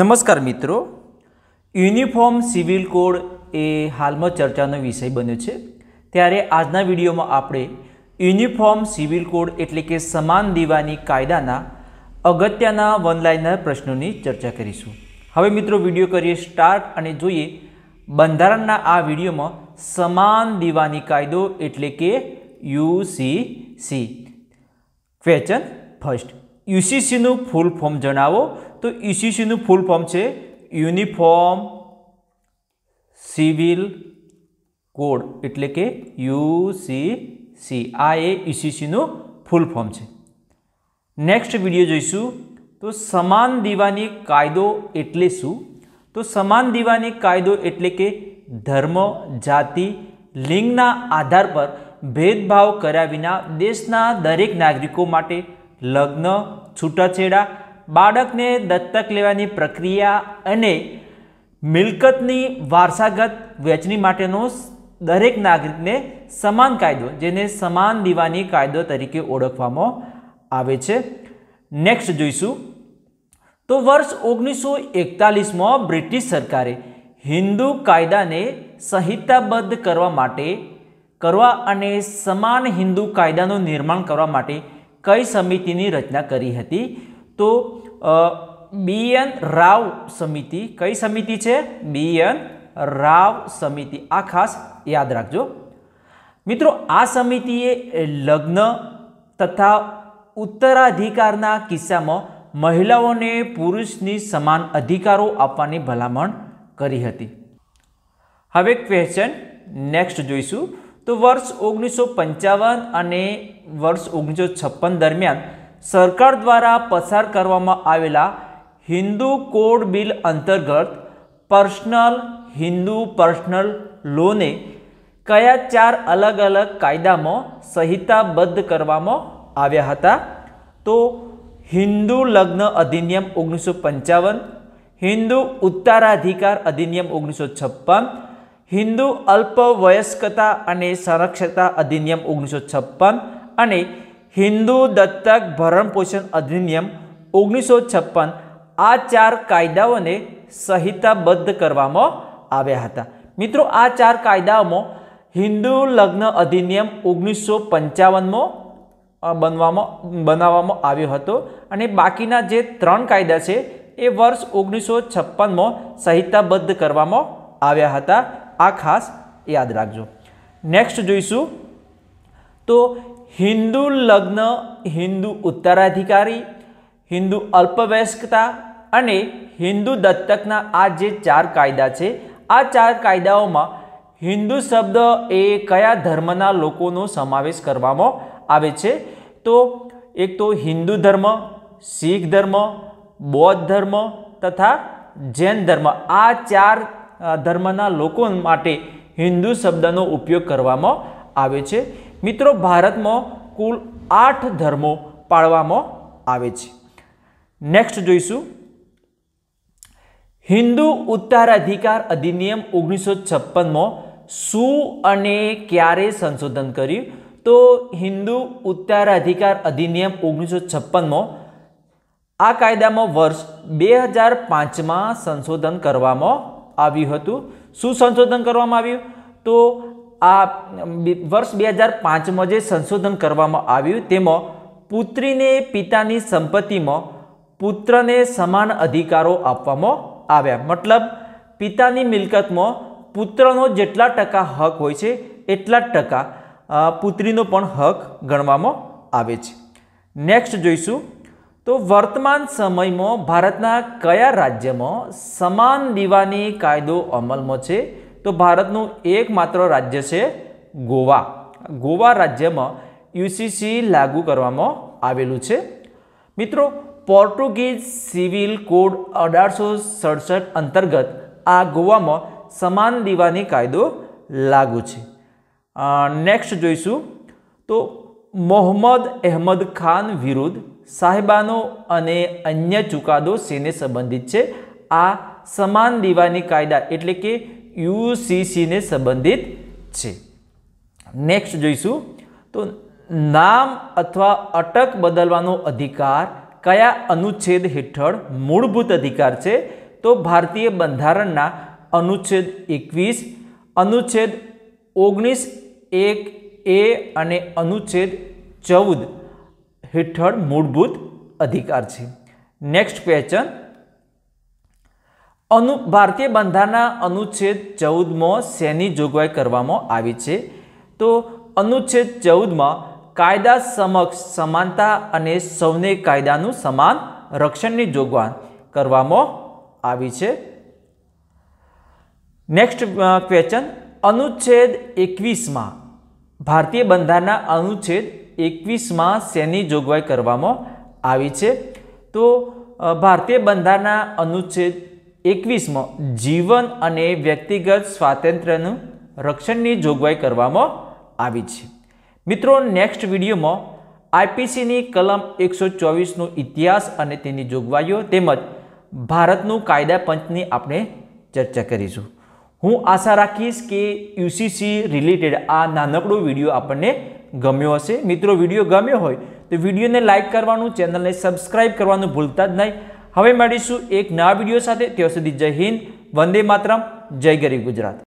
નમસ્કાર મિત્રો uniform civil code એ હાલમાં ચર્ચાનો વિષય બન્યો છે ત્યારે આજના વિડીયોમાં આપણે યુનિફોર્મ સિવિલ કોડ એટલે કે સમાન દીવાની કાયદાના અગત્યના વનલાઇનર પ્રશ્નોની ચર્ચા કરીશું હવે મિત્રો વિડીયો કરીએ સ્ટાર્ટ અને જોઈએ બંધારણના આ વિડીયોમાં સમાન દીવાની કાયદો એટલે કે યુસીસી ક્વેચન ફર્સ્ટ યુસીસીનું ફૂલ ફોર્મ જણાવો તો ઈસીસીનું ફૂલ ફોર્મ છે યુનિફોર્મ સિવિલ કોડ એટલે કે યુસીસી આ એ ઈસીસીનું ફૂલ ફોર્મ છે નેક્સ્ટ વિડીયો જોઈશું તો સમાન દીવાની કાયદો એટલે શું તો સમાન દીવાની કાયદો એટલે કે ધર્મ જાતિ લિંગના આધાર પર ભેદભાવ કર્યા વિના દેશના દરેક નાગરિકો માટે લગ્ન છૂટાછેડા બાળકને દત્તક લેવાની પ્રક્રિયા અને મિલકતની વારસાગત વહેંચણી માટેનો દરેક નાગરિકને સમાન કાયદો જેને સમાન દીવાની કાયદો તરીકે ઓળખવામાં આવે છે નેક્સ્ટ જોઈશું તો વર્ષ ઓગણીસો એકતાલીસમાં બ્રિટિશ સરકારે હિન્દુ કાયદાને સંહિતાબદ્ધ કરવા માટે કરવા અને સમાન હિન્દુ કાયદાનું નિર્માણ કરવા માટે કઈ સમિતિની રચના કરી હતી તો બી એન રાવ સમિતિ કઈ સમિતિ છે બી એન રાવ સમિતિ આ ખાસ યાદ રાખજો મિત્રો આ સમિતિએ લગ્ન તથા ઉત્તરાધિકારના કિસ્સામાં મહિલાઓને પુરુષની સમાન અધિકારો આપવાની ભલામણ કરી હતી હવે ક્વેશ્ચન નેક્સ્ટ જોઈશું તો વર્ષ ઓગણીસો પંચાવન અને વર્ષ ઓગણીસો છપ્પન દરમિયાન સરકાર દ્વારા પસાર કરવામાં આવેલા હિન્દુ કોડ બિલ અંતર્ગત પર્સનલ હિન્દુ પર્સનલ લોને કયા ચાર અલગ અલગ કાયદામાં સંહિતાબદ્ધ કરવામાં આવ્યા હતા તો હિન્દુ લગ્ન અધિનિયમ ઓગણીસો પંચાવન હિન્દુ ઉત્તરાધિકાર અધિનિયમ ઓગણીસો છપ્પન હિન્દુ અલ્પવયસ્કતા અને સંરક્ષકતા અધિનિયમ ઓગણીસો છપ્પન અને હિન્દુ દત્તક ભરણ પોષણ અધિનિયમ ઓગણીસો છપ્પન આ ચાર કાયદાઓને સહિતાબદ્ધ કરવામાં આવ્યા હતા મિત્રો આ ચાર કાયદાઓમાં હિન્દુ લગ્ન અધિનિયમ ઓગણીસો પંચાવનમાં બનવામાં બનાવવામાં આવ્યો હતો અને બાકીના જે ત્રણ કાયદા છે એ વર્ષ ઓગણીસો છપ્પનમાં સહિતાબદ્ધ કરવામાં આવ્યા હતા આ ખાસ યાદ રાખજો નેક્સ્ટ જોઈશું તો હિન્દુ લગ્ન હિન્દુ ઉત્તરાધિકારી હિન્દુ અલ્પવયસ્કતા અને હિન્દુ દત્તકના આ જે ચાર કાયદા છે આ ચાર કાયદાઓમાં હિન્દુ શબ્દ એ કયા ધર્મના લોકોનો સમાવેશ કરવામાં આવે છે તો એક તો હિન્દુ ધર્મ શીખ ધર્મ બૌદ્ધ ધર્મ તથા જૈન ધર્મ આ ચાર ધર્મના લોકો માટે હિન્દુ શબ્દનો ઉપયોગ કરવામાં આવે છે મિત્રો ભારતમાં કુલ આઠ ધર્મો પાળવામાં આવે છે નેક્સ્ટ જોઈશું હિન્દુ ઉત્તરાધિકાર અધિનિયમ ઓગણીસો છપ્પનમાં શું અને ક્યારે સંશોધન કર્યું તો હિન્દુ ઉત્તરાધિકાર અધિનિયમ ઓગણીસો છપ્પનમાં આ કાયદામાં વર્ષ બે હજાર પાંચમાં સંશોધન કરવામાં આવ્યું હતું શું સંશોધન કરવામાં આવ્યું તો આ વર્ષ બે હજાર પાંચમાં જે સંશોધન કરવામાં આવ્યું તેમાં પુત્રીને પિતાની સંપત્તિમાં પુત્રને સમાન અધિકારો આપવામાં આવ્યા મતલબ પિતાની મિલકતમાં પુત્રનો જેટલા ટકા હક હોય છે એટલા ટકા પુત્રીનો પણ હક ગણવામાં આવે છે નેક્સ્ટ જોઈશું તો વર્તમાન સમયમાં ભારતના કયા રાજ્યમાં સમાન દીવાની કાયદો અમલમાં છે તો ભારતનું એકમાત્ર રાજ્ય છે ગોવા ગોવા રાજ્યમાં યુસીસી લાગુ કરવામાં આવેલું છે મિત્રો પોર્ટુગીઝ સિવિલ કોડ અઢારસો સડસઠ અંતર્ગત આ ગોવામાં સમાન દીવાની કાયદો લાગુ છે નેક્સ્ટ જોઈશું તો મોહમ્મદ અહેમદ ખાન વિરુદ્ધ સાહેબાનો અને અન્ય ચુકાદો સેને સંબંધિત છે આ સમાન દીવાની કાયદા એટલે કે યુસીસીને સંબંધિત છે નેક્સ્ટ જોઈશું તો નામ અથવા અટક બદલવાનો અધિકાર કયા અનુચ્છેદ હેઠળ મૂળભૂત અધિકાર છે તો ભારતીય બંધારણના અનુચ્છેદ એકવીસ અનુચ્છેદ ઓગણીસ એક એ અને અનુચ્છેદ ચૌદ હેઠળ મૂળભૂત અધિકાર છે નેક્સ્ટ ક્વેશ્ચન અનુ ભારતીય બંધારણના અનુચ્છેદ ચૌદમાં શેની જોગવાઈ કરવામાં આવી છે તો અનુચ્છેદ ચૌદમાં કાયદા સમક્ષ સમાનતા અને સૌને કાયદાનું સમાન રક્ષણની જોગવાઈ કરવામાં આવી છે નેક્સ્ટ ક્વેશ્ચન અનુચ્છેદ એકવીસમાં ભારતીય બંધારણના અનુચ્છેદ એકવીસમાં શેની જોગવાઈ કરવામાં આવી છે તો ભારતીય બંધારણના અનુચ્છેદ એકવીસમો જીવન અને વ્યક્તિગત સ્વાતંત્ર્યનું રક્ષણની જોગવાઈ કરવામાં આવી છે મિત્રો નેક્સ્ટ વિડીયોમાં આઈપીસીની કલમ એકસો ચોવીસનો ઇતિહાસ અને તેની જોગવાઈઓ તેમજ ભારતનું કાયદા પંચની આપણે ચર્ચા કરીશું હું આશા રાખીશ કે યુસીસી રિલેટેડ આ નાનકડો વિડીયો આપણને ગમ્યો હશે મિત્રો વિડીયો ગમ્યો હોય તો વિડીયોને લાઇક કરવાનું ચેનલને સબસ્ક્રાઈબ કરવાનું ભૂલતા જ નહીં હવે મળીશું એક નવા વિડીયો સાથે ત્યાં સુધી જય હિન્દ વંદે માતરમ જય ગરીબ ગુજરાત